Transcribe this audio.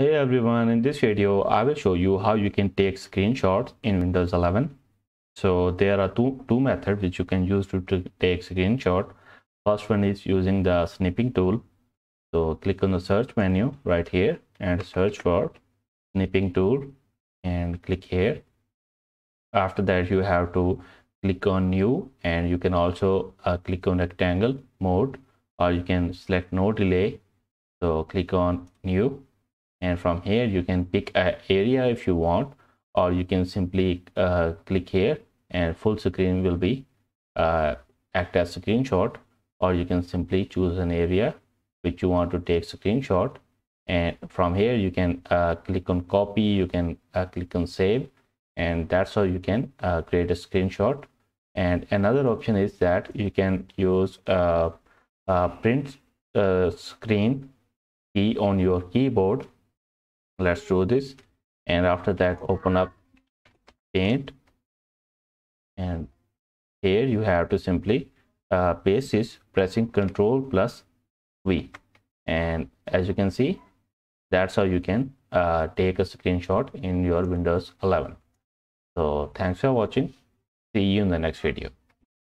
Hey everyone, in this video I will show you how you can take screenshots in Windows 11. So there are two, two methods which you can use to take screenshot. First one is using the snipping tool. So click on the search menu right here and search for snipping tool and click here. After that you have to click on new and you can also uh, click on rectangle mode or you can select no delay. So click on new and from here you can pick an area if you want or you can simply uh, click here and full screen will be uh, act as screenshot or you can simply choose an area which you want to take screenshot and from here you can uh, click on copy you can uh, click on save and that's how you can uh, create a screenshot and another option is that you can use uh, print screen key on your keyboard let's do this and after that open up paint and here you have to simply uh, paste this pressing control plus v and as you can see that's how you can uh, take a screenshot in your windows 11 so thanks for watching see you in the next video